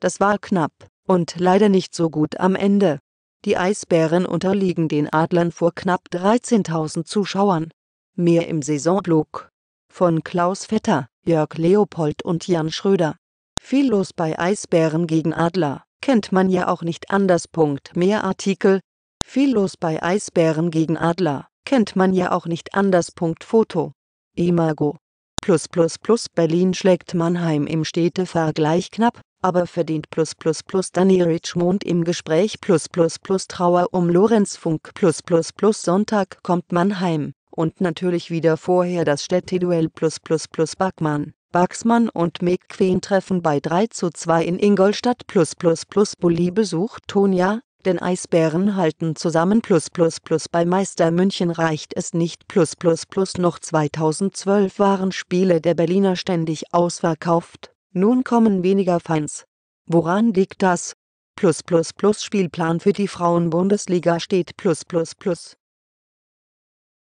Das war knapp und leider nicht so gut am Ende. Die Eisbären unterliegen den Adlern vor knapp 13.000 Zuschauern. Mehr im Saisonblog von Klaus Vetter, Jörg Leopold und Jan Schröder. Viel los bei Eisbären gegen Adler, kennt man ja auch nicht anders. Mehr Artikel. Viel los bei Eisbären gegen Adler, kennt man ja auch nicht anders. Foto. Imago. Plus plus plus Berlin schlägt Mannheim im Städtevergleich knapp aber verdient plus plus plus Danny Richmond im Gespräch plus plus plus Trauer um Lorenz Funk plus plus plus Sonntag kommt Mannheim und natürlich wieder vorher das Städteduell plus plus plus Backmann. Baxmann und McQueen treffen bei 3 zu 2 in Ingolstadt plus plus plus Bulli besucht Tonja, denn Eisbären halten zusammen plus plus plus bei Meister München reicht es nicht plus plus plus noch 2012 waren Spiele der Berliner ständig ausverkauft nun kommen weniger Fans. Woran liegt das? Plus plus plus Spielplan für die Frauenbundesliga steht plus plus plus.